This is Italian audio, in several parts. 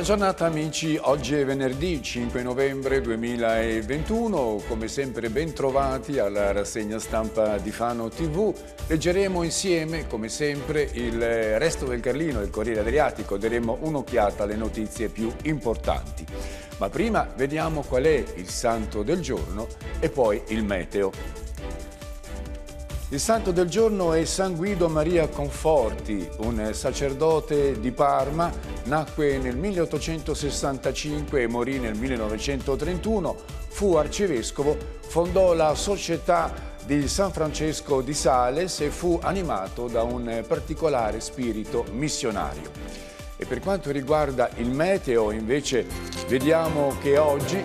Buona giornata amici, oggi è venerdì 5 novembre 2021, come sempre bentrovati alla rassegna stampa di Fano TV. Leggeremo insieme, come sempre, il resto del Carlino, il Corriere Adriatico, daremo un'occhiata alle notizie più importanti. Ma prima vediamo qual è il santo del giorno e poi il meteo. Il santo del giorno è San Guido Maria Conforti, un sacerdote di Parma, nacque nel 1865 e morì nel 1931, fu arcivescovo, fondò la società di San Francesco di Sales e fu animato da un particolare spirito missionario. E per quanto riguarda il meteo, invece, vediamo che oggi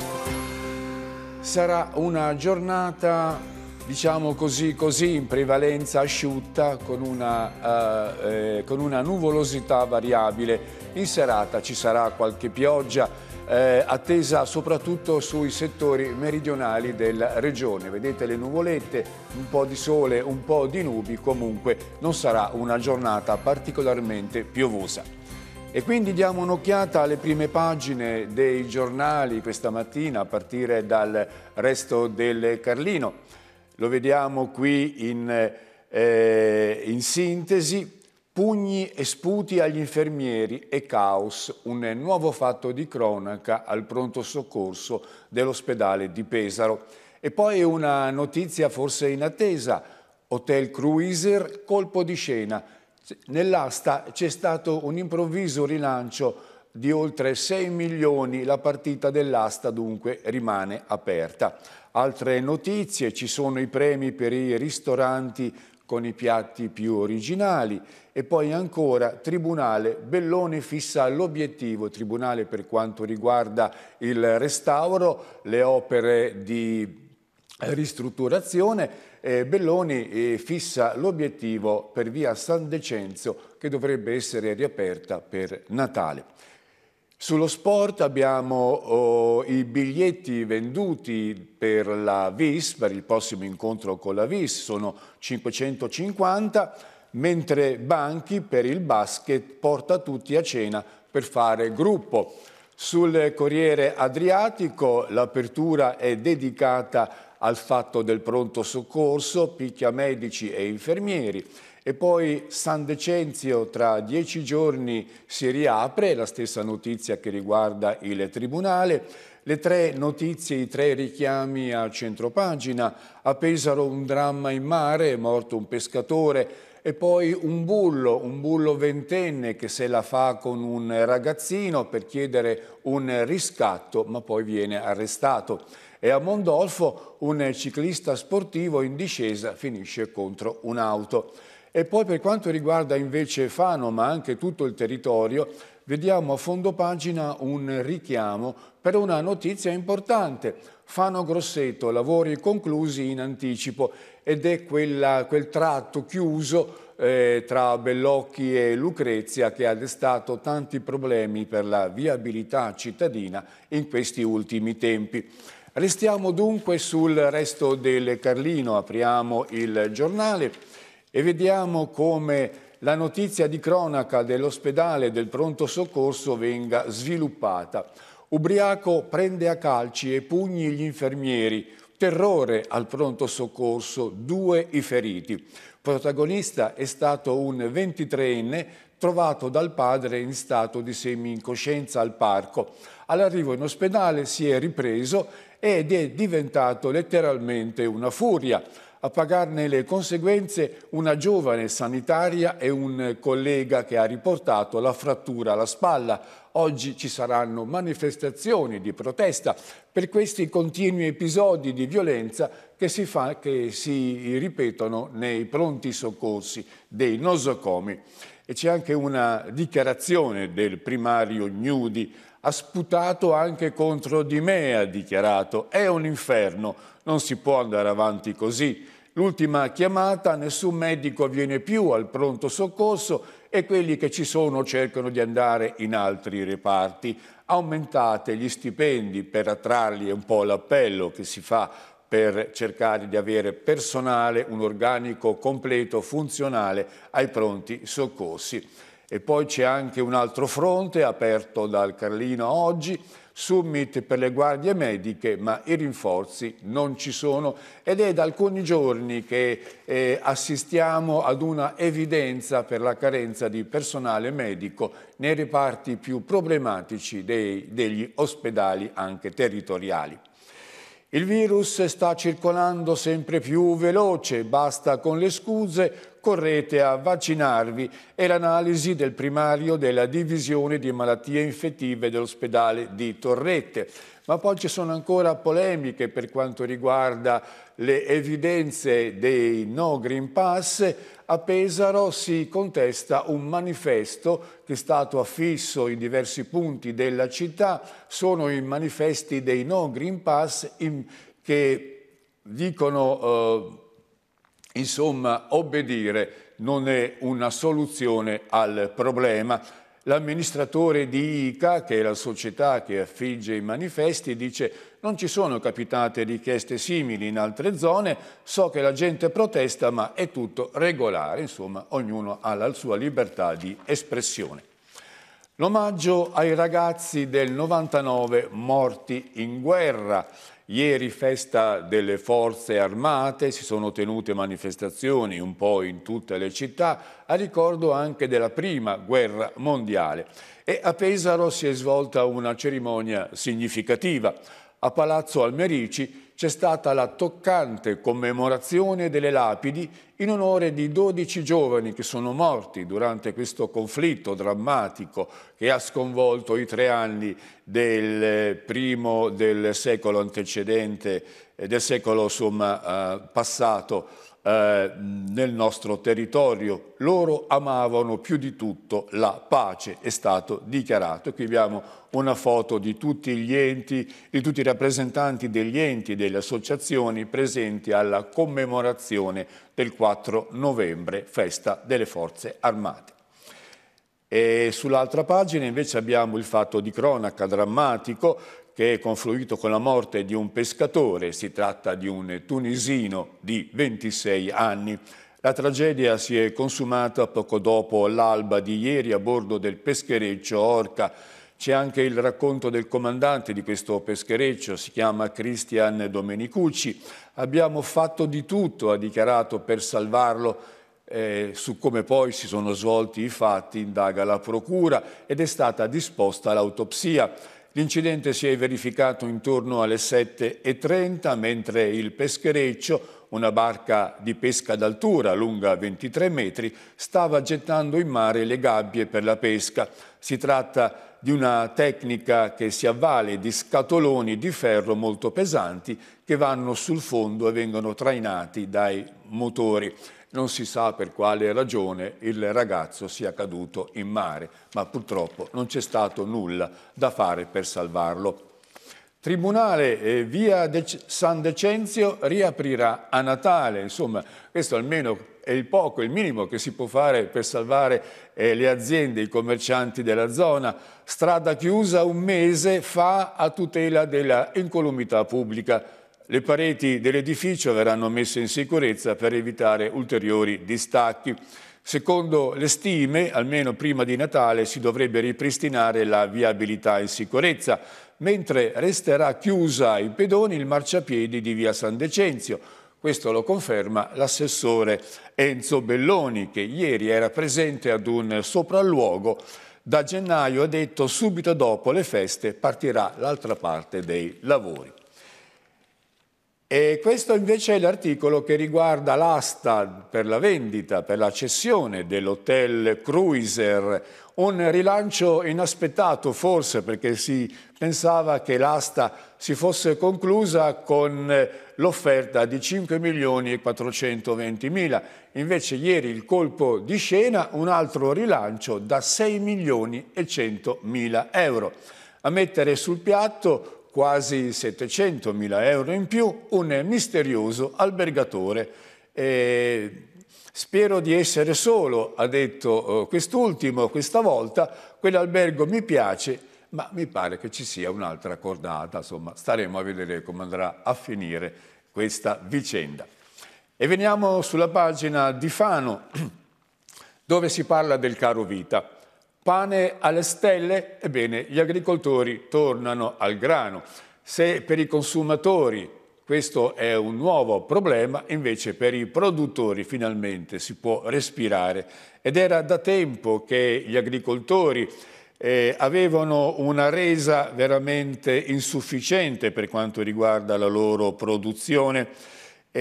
sarà una giornata diciamo così, così in prevalenza asciutta con una, eh, eh, con una, nuvolosità variabile. In serata ci sarà qualche pioggia eh, attesa soprattutto sui settori meridionali della regione. Vedete le nuvolette, un po' di sole, un po' di nubi, comunque non sarà una giornata particolarmente piovosa. E quindi diamo un'occhiata alle prime pagine dei giornali questa mattina a partire dal resto del Carlino lo vediamo qui in, eh, in sintesi, pugni e sputi agli infermieri e caos, un nuovo fatto di cronaca al pronto soccorso dell'ospedale di Pesaro. E poi una notizia forse inattesa, Hotel Cruiser, colpo di scena. Nell'asta c'è stato un improvviso rilancio di oltre 6 milioni. La partita dell'asta dunque rimane aperta. Altre notizie, ci sono i premi per i ristoranti con i piatti più originali e poi ancora Tribunale Belloni fissa l'obiettivo Tribunale per quanto riguarda il restauro, le opere di ristrutturazione eh, Belloni eh, fissa l'obiettivo per via San Decenzo che dovrebbe essere riaperta per Natale. Sullo sport abbiamo oh, i biglietti venduti per la VIS, per il prossimo incontro con la VIS, sono 550, mentre Banchi per il basket porta tutti a cena per fare gruppo. Sul Corriere Adriatico l'apertura è dedicata al fatto del pronto soccorso, picchia medici e infermieri e poi San Decenzio tra dieci giorni si riapre, la stessa notizia che riguarda il Tribunale, le tre notizie, i tre richiami a centropagina, a Pesaro un dramma in mare, è morto un pescatore, e poi un bullo, un bullo ventenne che se la fa con un ragazzino per chiedere un riscatto, ma poi viene arrestato. E a Mondolfo un ciclista sportivo in discesa finisce contro un'auto. E poi per quanto riguarda invece Fano, ma anche tutto il territorio, vediamo a fondo pagina un richiamo per una notizia importante. Fano Grosseto, lavori conclusi in anticipo ed è quella, quel tratto chiuso eh, tra Bellocchi e Lucrezia che ha destato tanti problemi per la viabilità cittadina in questi ultimi tempi. Restiamo dunque sul resto del Carlino, apriamo il giornale e vediamo come la notizia di cronaca dell'ospedale del pronto soccorso venga sviluppata. Ubriaco prende a calci e pugni gli infermieri, terrore al pronto soccorso, due i feriti. Protagonista è stato un 23enne trovato dal padre in stato di semi-incoscienza al parco. All'arrivo in ospedale si è ripreso ed è diventato letteralmente una furia a pagarne le conseguenze una giovane sanitaria e un collega che ha riportato la frattura alla spalla. Oggi ci saranno manifestazioni di protesta per questi continui episodi di violenza che si, fa, che si ripetono nei pronti soccorsi dei nosocomi. E c'è anche una dichiarazione del primario Gnudi ha sputato anche contro di me, ha dichiarato. È un inferno, non si può andare avanti così. L'ultima chiamata, nessun medico viene più al pronto soccorso e quelli che ci sono cercano di andare in altri reparti. Aumentate gli stipendi per attrarli, è un po' l'appello che si fa per cercare di avere personale, un organico completo, funzionale ai pronti soccorsi. E poi c'è anche un altro fronte aperto dal Carlino oggi, Summit per le guardie mediche, ma i rinforzi non ci sono ed è da alcuni giorni che eh, assistiamo ad una evidenza per la carenza di personale medico nei reparti più problematici dei, degli ospedali anche territoriali. Il virus sta circolando sempre più veloce, basta con le scuse, correte a vaccinarvi. È l'analisi del primario della divisione di malattie infettive dell'ospedale di Torrette ma poi ci sono ancora polemiche per quanto riguarda le evidenze dei no Green Pass, a Pesaro si contesta un manifesto che è stato affisso in diversi punti della città, sono i manifesti dei no Green Pass in, che dicono... Eh, Insomma, obbedire non è una soluzione al problema. L'amministratore di ICA, che è la società che affigge i manifesti, dice non ci sono capitate richieste simili in altre zone, so che la gente protesta ma è tutto regolare, insomma ognuno ha la sua libertà di espressione. L'omaggio ai ragazzi del 99 morti in guerra. Ieri festa delle forze armate, si sono tenute manifestazioni un po' in tutte le città, a ricordo anche della prima guerra mondiale. E a Pesaro si è svolta una cerimonia significativa. A Palazzo Almerici c'è stata la toccante commemorazione delle lapidi in onore di 12 giovani che sono morti durante questo conflitto drammatico che ha sconvolto i tre anni del eh, primo del secolo antecedente, eh, del secolo insomma, eh, passato eh, nel nostro territorio. Loro amavano più di tutto la pace, è stato dichiarato. Qui abbiamo una foto di tutti gli enti, di tutti i rappresentanti degli enti e delle associazioni presenti alla commemorazione del 4 novembre, festa delle forze armate. E sull'altra pagina invece abbiamo il fatto di cronaca drammatico che è confluito con la morte di un pescatore, si tratta di un tunisino di 26 anni. La tragedia si è consumata poco dopo l'alba di ieri a bordo del peschereccio Orca. C'è anche il racconto del comandante di questo peschereccio, si chiama Cristian Domenicucci. Abbiamo fatto di tutto, ha dichiarato, per salvarlo. Eh, su come poi si sono svolti i fatti indaga la procura ed è stata disposta l'autopsia. L'incidente si è verificato intorno alle 7.30 mentre il peschereccio, una barca di pesca d'altura lunga 23 metri, stava gettando in mare le gabbie per la pesca. Si tratta di una tecnica che si avvale di scatoloni di ferro molto pesanti che vanno sul fondo e vengono trainati dai motori. Non si sa per quale ragione il ragazzo sia caduto in mare, ma purtroppo non c'è stato nulla da fare per salvarlo. Tribunale eh, via De San Decenzio riaprirà a Natale, insomma questo almeno è il poco, il minimo che si può fare per salvare eh, le aziende, i commercianti della zona. Strada chiusa un mese fa a tutela della incolumità pubblica. Le pareti dell'edificio verranno messe in sicurezza per evitare ulteriori distacchi. Secondo le stime, almeno prima di Natale si dovrebbe ripristinare la viabilità in sicurezza, mentre resterà chiusa ai pedoni il marciapiedi di via San Decenzio. Questo lo conferma l'assessore Enzo Belloni, che ieri era presente ad un sopralluogo. Da gennaio, ha detto, subito dopo le feste partirà l'altra parte dei lavori. E questo invece è l'articolo che riguarda l'asta per la vendita, per la cessione dell'hotel Cruiser, un rilancio inaspettato forse perché si pensava che l'asta si fosse conclusa con l'offerta di 5 milioni e 420 mila, invece ieri il colpo di scena un altro rilancio da 6 milioni e 100 mila euro a mettere sul piatto quasi 700.000 euro in più, un misterioso albergatore. E spero di essere solo, ha detto eh, quest'ultimo questa volta, quell'albergo mi piace, ma mi pare che ci sia un'altra cordata, insomma staremo a vedere come andrà a finire questa vicenda. E veniamo sulla pagina di Fano, dove si parla del caro vita. Pane alle stelle? Ebbene, gli agricoltori tornano al grano. Se per i consumatori questo è un nuovo problema, invece per i produttori finalmente si può respirare. Ed era da tempo che gli agricoltori eh, avevano una resa veramente insufficiente per quanto riguarda la loro produzione. E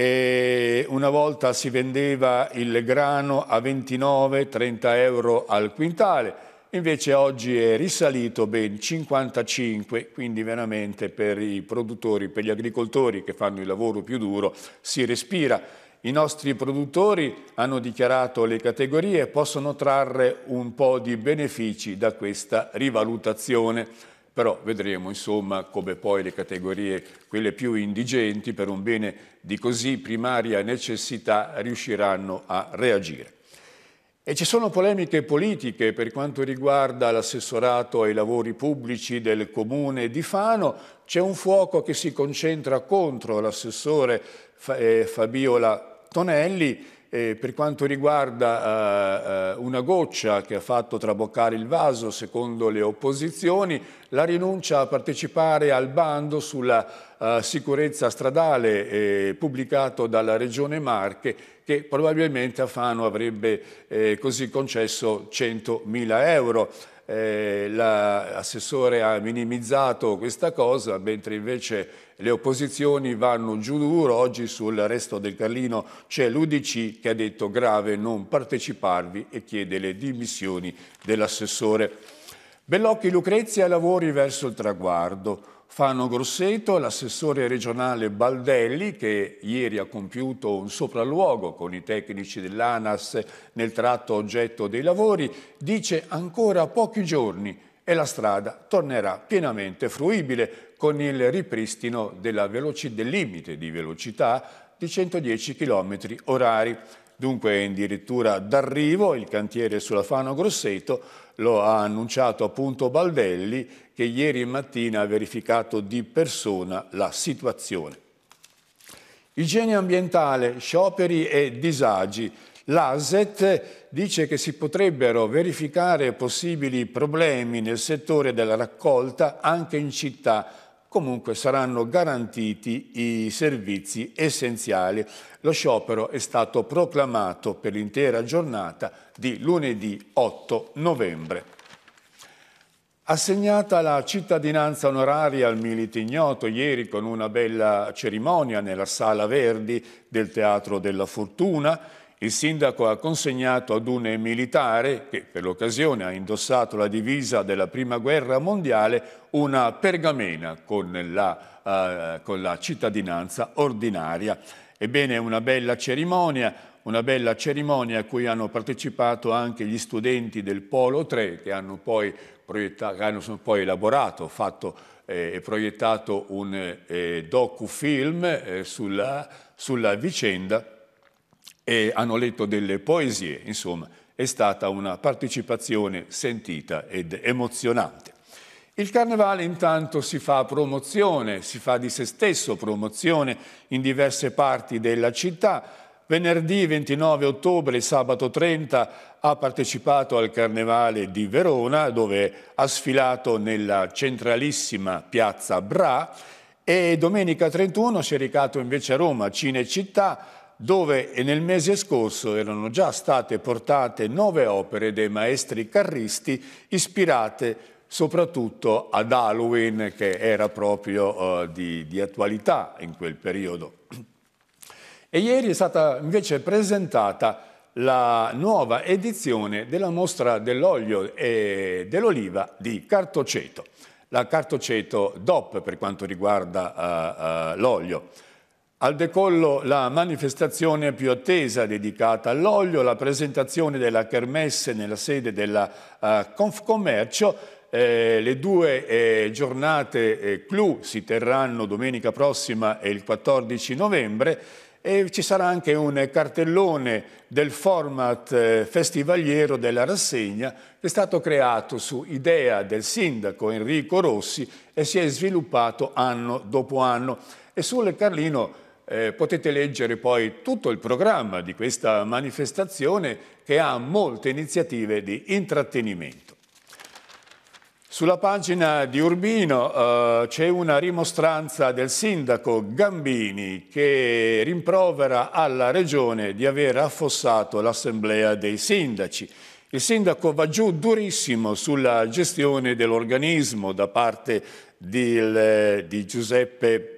eh, una volta si vendeva il grano a 29-30 euro al quintale, Invece oggi è risalito ben 55, quindi veramente per i produttori, per gli agricoltori che fanno il lavoro più duro, si respira. I nostri produttori, hanno dichiarato le categorie, possono trarre un po' di benefici da questa rivalutazione però vedremo insomma come poi le categorie, quelle più indigenti, per un bene di così primaria necessità, riusciranno a reagire. E ci sono polemiche politiche per quanto riguarda l'assessorato ai lavori pubblici del comune di Fano, c'è un fuoco che si concentra contro l'assessore eh, Fabiola Tonelli eh, per quanto riguarda eh, una goccia che ha fatto traboccare il vaso, secondo le opposizioni, la rinuncia a partecipare al bando sulla sicurezza stradale pubblicato dalla Regione Marche che probabilmente a Fano avrebbe eh, così concesso 100.000 euro. Eh, l'assessore ha minimizzato questa cosa, mentre invece le opposizioni vanno giù duro. Oggi sul resto del Carlino c'è l'Udc che ha detto grave non parteciparvi e chiede le dimissioni dell'assessore. Bellocchi Lucrezia lavori verso il traguardo. Fano Grosseto, l'assessore regionale Baldelli che ieri ha compiuto un sopralluogo con i tecnici dell'ANAS nel tratto oggetto dei lavori, dice ancora pochi giorni e la strada tornerà pienamente fruibile con il ripristino del limite di velocità di 110 km orari dunque è addirittura d'arrivo, il cantiere sulla Fano Grosseto, lo ha annunciato appunto Baldelli che ieri mattina ha verificato di persona la situazione. Igiene ambientale, scioperi e disagi. L'ASET dice che si potrebbero verificare possibili problemi nel settore della raccolta anche in città comunque saranno garantiti i servizi essenziali. Lo sciopero è stato proclamato per l'intera giornata di lunedì 8 novembre. Assegnata la cittadinanza onoraria al milite ignoto ieri con una bella cerimonia nella Sala Verdi del Teatro della Fortuna, il sindaco ha consegnato ad un militare, che per l'occasione ha indossato la divisa della Prima Guerra Mondiale, una pergamena con la, eh, con la cittadinanza ordinaria. Ebbene, una bella cerimonia, una bella cerimonia a cui hanno partecipato anche gli studenti del Polo 3 che hanno poi, che hanno poi elaborato, fatto eh, e eh, proiettato un eh, docufilm eh, sulla, sulla vicenda e hanno letto delle poesie, insomma, è stata una partecipazione sentita ed emozionante. Il carnevale intanto si fa promozione, si fa di se stesso promozione in diverse parti della città, Venerdì 29 ottobre sabato 30 ha partecipato al Carnevale di Verona dove ha sfilato nella centralissima piazza Bra e domenica 31 si è recato invece a Roma, Cinecittà, dove nel mese scorso erano già state portate nove opere dei maestri carristi ispirate soprattutto ad Halloween che era proprio uh, di, di attualità in quel periodo. E ieri è stata invece presentata la nuova edizione della mostra dell'olio e dell'oliva di Cartoceto, la Cartoceto DOP per quanto riguarda uh, uh, l'olio. Al decollo la manifestazione più attesa dedicata all'olio, la presentazione della Kermesse nella sede della uh, eh, Confcommercio. Eh, le due eh, giornate eh, clou si terranno domenica prossima e il 14 novembre e ci sarà anche un cartellone del format eh, festivaliero della rassegna che è stato creato su idea del sindaco Enrico Rossi e si è sviluppato anno dopo anno. E sulle Carlino eh, potete leggere poi tutto il programma di questa manifestazione che ha molte iniziative di intrattenimento. Sulla pagina di Urbino eh, c'è una rimostranza del sindaco Gambini che rimprovera alla regione di aver affossato l'assemblea dei sindaci. Il sindaco va giù durissimo sulla gestione dell'organismo da parte di, di Giuseppe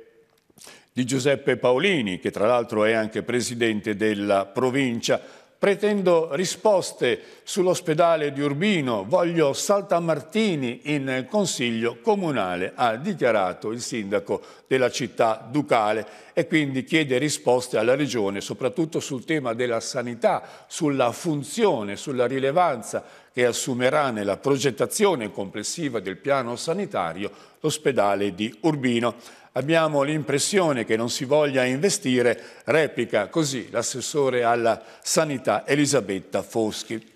di Giuseppe Paolini, che tra l'altro è anche presidente della provincia. Pretendo risposte sull'ospedale di Urbino, voglio Saltamartini in consiglio comunale, ha dichiarato il sindaco della città ducale e quindi chiede risposte alla regione, soprattutto sul tema della sanità, sulla funzione, sulla rilevanza che assumerà nella progettazione complessiva del piano sanitario l'ospedale di Urbino. Abbiamo l'impressione che non si voglia investire, replica così l'assessore alla sanità Elisabetta Foschi.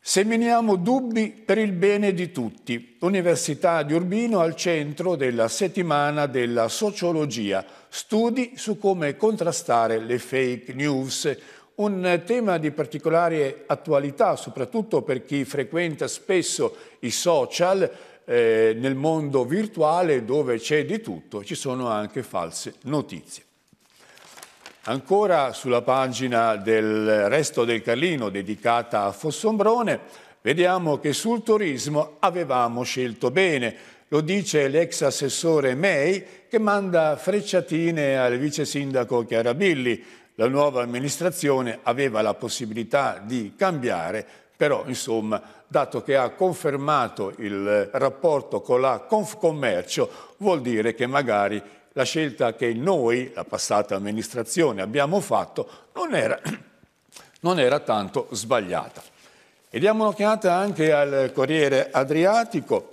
Seminiamo dubbi per il bene di tutti. L'Università di Urbino al centro della settimana della sociologia, studi su come contrastare le fake news. Un tema di particolare attualità, soprattutto per chi frequenta spesso i social, eh, nel mondo virtuale dove c'è di tutto, ci sono anche false notizie. Ancora sulla pagina del Resto del Carlino dedicata a Fossombrone, vediamo che sul turismo avevamo scelto bene. Lo dice l'ex assessore May che manda frecciatine al vice sindaco Chiarabilli la nuova amministrazione aveva la possibilità di cambiare, però insomma, dato che ha confermato il rapporto con la Confcommercio, vuol dire che magari la scelta che noi, la passata amministrazione, abbiamo fatto non era, non era tanto sbagliata. E diamo un'occhiata anche al Corriere Adriatico.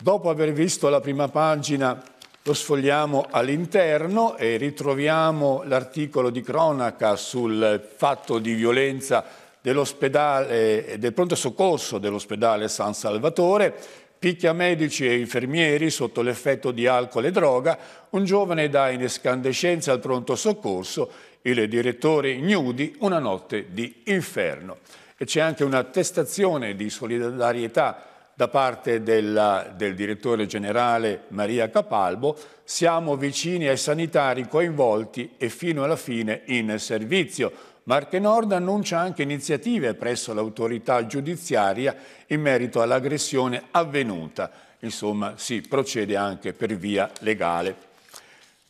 Dopo aver visto la prima pagina lo sfogliamo all'interno e ritroviamo l'articolo di cronaca sul fatto di violenza del pronto soccorso dell'ospedale San Salvatore, picchia medici e infermieri sotto l'effetto di alcol e droga, un giovane dà in escandescenza al pronto soccorso, il direttore ignudi, una notte di inferno. E c'è anche un'attestazione di solidarietà da parte della, del direttore generale Maria Capalbo, siamo vicini ai sanitari coinvolti e fino alla fine in servizio. Marche Nord annuncia anche iniziative presso l'autorità giudiziaria in merito all'aggressione avvenuta. Insomma, si procede anche per via legale.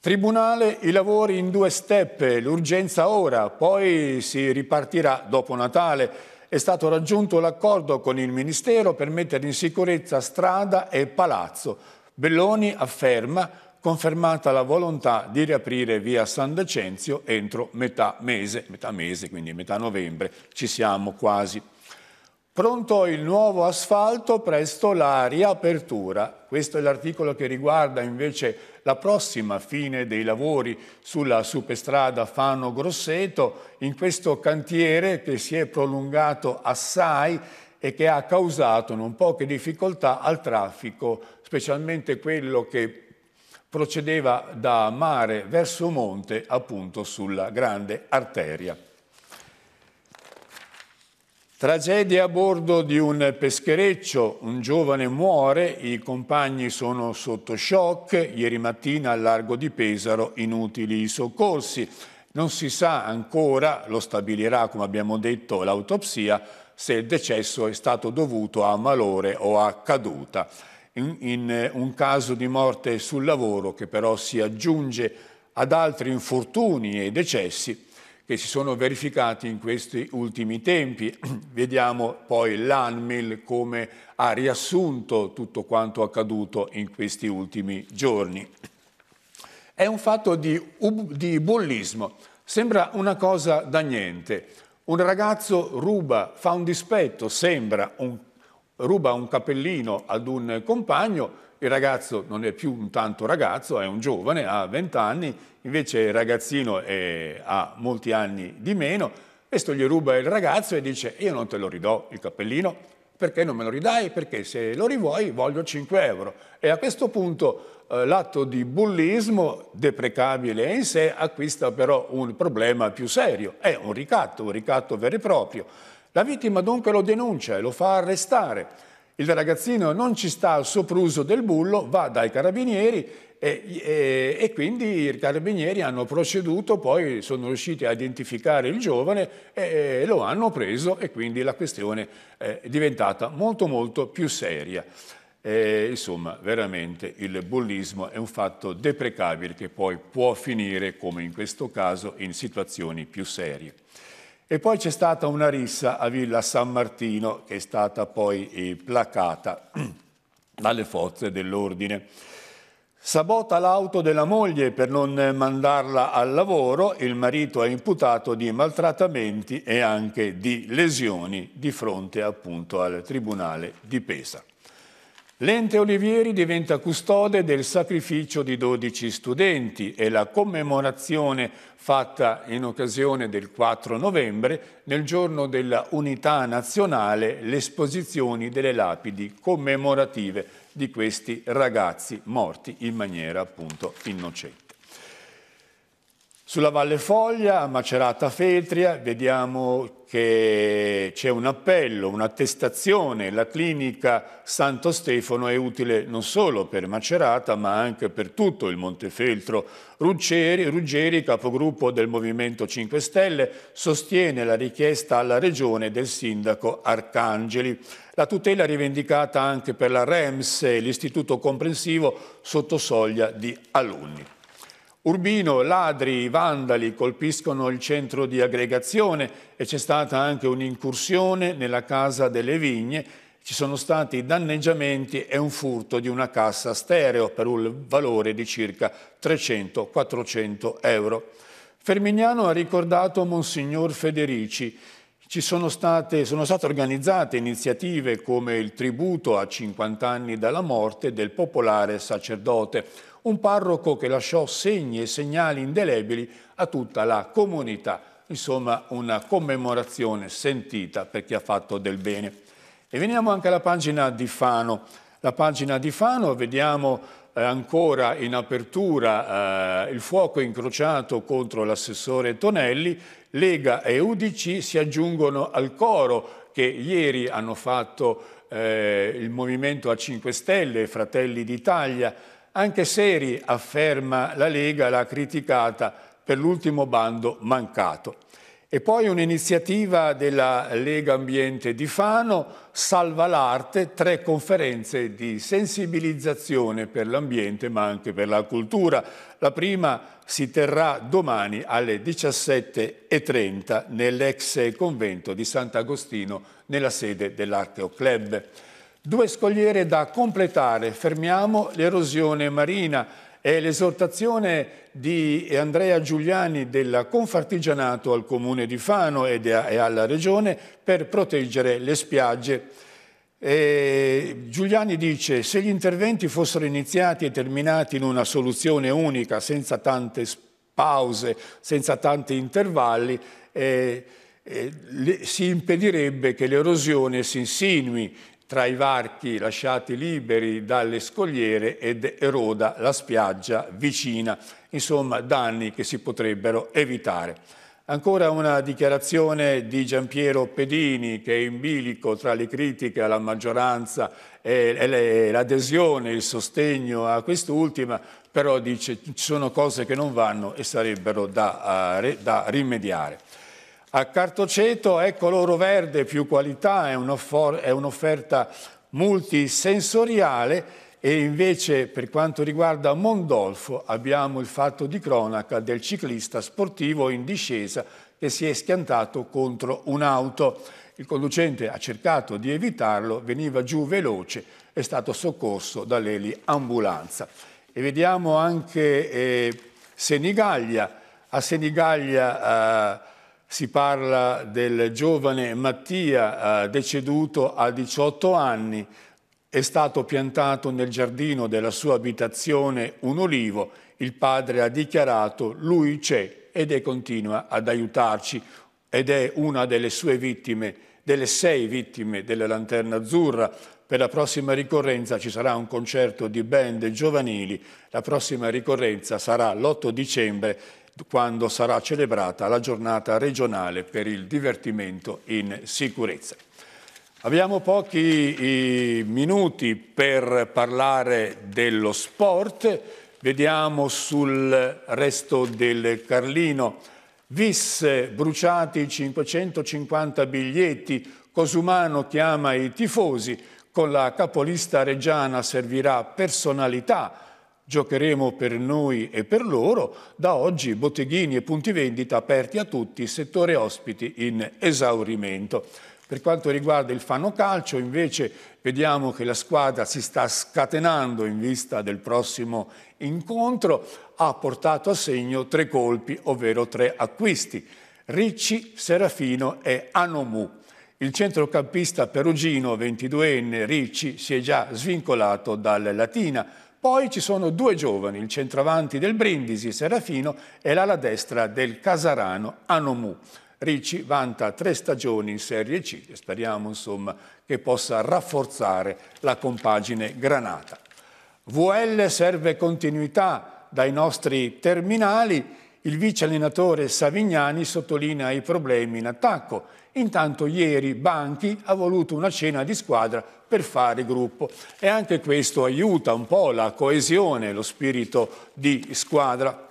Tribunale, i lavori in due step, l'urgenza ora, poi si ripartirà dopo Natale è stato raggiunto l'accordo con il Ministero per mettere in sicurezza strada e palazzo. Belloni afferma confermata la volontà di riaprire via San Decenzio entro metà mese, metà mese, quindi metà novembre, ci siamo quasi. Pronto il nuovo asfalto, presto la riapertura. Questo è l'articolo che riguarda invece la prossima fine dei lavori sulla superstrada Fano Grosseto, in questo cantiere che si è prolungato assai e che ha causato non poche difficoltà al traffico, specialmente quello che procedeva da mare verso monte appunto sulla grande arteria. Tragedia a bordo di un peschereccio, un giovane muore, i compagni sono sotto shock, ieri mattina al largo di Pesaro inutili i soccorsi. Non si sa ancora, lo stabilirà come abbiamo detto l'autopsia, se il decesso è stato dovuto a malore o a caduta. In, in eh, un caso di morte sul lavoro che però si aggiunge ad altri infortuni e decessi, che si sono verificati in questi ultimi tempi. Vediamo poi l'ANMIL come ha riassunto tutto quanto accaduto in questi ultimi giorni. È un fatto di, di bullismo. Sembra una cosa da niente. Un ragazzo ruba, fa un dispetto, sembra un ruba un cappellino ad un compagno, il ragazzo non è più un tanto ragazzo, è un giovane, ha 20 anni, invece il ragazzino è, ha molti anni di meno, questo gli ruba il ragazzo e dice io non te lo ridò il cappellino, perché non me lo ridai? Perché se lo rivuoi voglio 5 euro. E a questo punto eh, l'atto di bullismo, deprecabile in sé, acquista però un problema più serio, è un ricatto, un ricatto vero e proprio la vittima dunque lo denuncia e lo fa arrestare. Il ragazzino non ci sta al sopruso del bullo, va dai carabinieri e, e, e, quindi i carabinieri hanno proceduto, poi sono riusciti a identificare il giovane e, e lo hanno preso e quindi la questione è diventata molto molto più seria. E, insomma, veramente il bullismo è un fatto deprecabile che poi può finire, come in questo caso, in situazioni più serie. E poi c'è stata una rissa a Villa San Martino che è stata poi eh, placata dalle forze dell'ordine. Sabota l'auto della moglie per non mandarla al lavoro, il marito è imputato di maltrattamenti e anche di lesioni di fronte appunto al Tribunale di Pesa. L'ente Olivieri diventa custode del sacrificio di 12 studenti e la commemorazione fatta in occasione del 4 novembre, nel giorno della unità nazionale, l'esposizione delle lapidi commemorative di questi ragazzi morti in maniera appunto innocente. Sulla Valle Foglia, a Macerata Feltria, vediamo che c'è un appello, un'attestazione. La clinica Santo Stefano è utile non solo per Macerata, ma anche per tutto il Montefeltro. Ruggeri, Ruggeri, capogruppo del Movimento 5 Stelle, sostiene la richiesta alla Regione del sindaco Arcangeli. La tutela è rivendicata anche per la REMS, l'istituto comprensivo sotto soglia di alunni. Urbino, ladri, vandali colpiscono il centro di aggregazione e c'è stata anche un'incursione nella casa delle vigne. Ci sono stati danneggiamenti e un furto di una cassa stereo per un valore di circa 300-400 euro. Fermignano ha ricordato Monsignor Federici, sono state, sono state organizzate iniziative come il tributo a 50 anni dalla morte del popolare sacerdote, un parroco che lasciò segni e segnali indelebili a tutta la comunità. Insomma, una commemorazione sentita per chi ha fatto del bene. E veniamo anche alla pagina di Fano. La pagina di Fano, vediamo eh, ancora in apertura eh, il fuoco incrociato contro l'assessore Tonelli Lega e Udc si aggiungono al coro che ieri hanno fatto eh, il Movimento a 5 Stelle, Fratelli d'Italia. Anche Seri, afferma la Lega, l'ha criticata per l'ultimo bando mancato. E poi un'iniziativa della Lega Ambiente di Fano, Salva l'Arte, tre conferenze di sensibilizzazione per l'ambiente ma anche per la cultura. La prima si terrà domani alle 17.30 nell'ex convento di Sant'Agostino nella sede dell'Arteo Club. Due scogliere da completare, fermiamo l'erosione marina è l'esortazione di Andrea Giuliani della Confartigianato al Comune di Fano e alla Regione per proteggere le spiagge. E Giuliani dice se gli interventi fossero iniziati e terminati in una soluzione unica, senza tante pause, senza tanti intervalli, eh, eh, le, si impedirebbe che l'erosione si insinui tra i varchi lasciati liberi dalle scogliere ed eroda la spiaggia vicina. Insomma, danni che si potrebbero evitare. Ancora una dichiarazione di Giampiero Pedini che è in bilico tra le critiche alla maggioranza e l'adesione, il sostegno a quest'ultima, però dice che ci sono cose che non vanno e sarebbero da, eh, da rimediare. A Cartoceto ecco l'oro verde più qualità, è un'offerta multisensoriale e invece per quanto riguarda Mondolfo abbiamo il fatto di cronaca del ciclista sportivo in discesa che si è schiantato contro un'auto. Il conducente ha cercato di evitarlo, veniva giù veloce, è stato soccorso dall'eli ambulanza. E vediamo anche eh, Senigallia. A Senigallia eh, si parla del giovane Mattia, eh, deceduto a 18 anni, è stato piantato nel giardino della sua abitazione un olivo, il padre ha dichiarato lui c'è ed è continua ad aiutarci ed è una delle sue vittime, delle sei vittime della Lanterna Azzurra. Per la prossima ricorrenza ci sarà un concerto di band giovanili, la prossima ricorrenza sarà l'8 dicembre quando sarà celebrata la giornata regionale per il divertimento in sicurezza. Abbiamo pochi minuti per parlare dello sport, vediamo sul resto del Carlino. Vis, bruciati 550 biglietti, Cosumano chiama i tifosi, con la capolista reggiana servirà personalità Giocheremo per noi e per loro. Da oggi botteghini e punti vendita aperti a tutti, settore ospiti in esaurimento. Per quanto riguarda il fanno Calcio, invece, vediamo che la squadra si sta scatenando in vista del prossimo incontro. Ha portato a segno tre colpi, ovvero tre acquisti. Ricci, Serafino e Anomu. Il centrocampista perugino, 22enne Ricci, si è già svincolato dal Latina, poi ci sono due giovani, il centravanti del Brindisi, Serafino, e l'ala destra del Casarano, Anomu. Ricci vanta tre stagioni in Serie C e speriamo insomma, che possa rafforzare la compagine granata. VL serve continuità dai nostri terminali. Il vice allenatore Savignani sottolinea i problemi in attacco Intanto ieri Banchi ha voluto una cena di squadra per fare gruppo e anche questo aiuta un po' la coesione, lo spirito di squadra.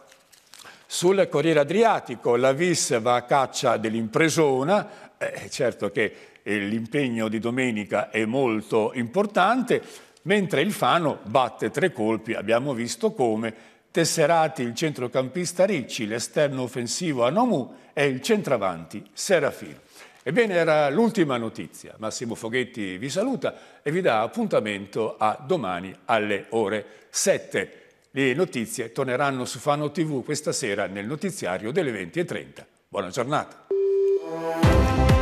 Sul Corriere Adriatico la VIS va a caccia dell'impresona, eh, certo che eh, l'impegno di domenica è molto importante, mentre il Fano batte tre colpi, abbiamo visto come, tesserati il centrocampista Ricci, l'esterno offensivo Anomu e il centravanti Serafino. Ebbene, era l'ultima notizia. Massimo Foghetti vi saluta e vi dà appuntamento a domani alle ore 7. Le notizie torneranno su Fano TV questa sera nel notiziario delle 20.30. Buona giornata.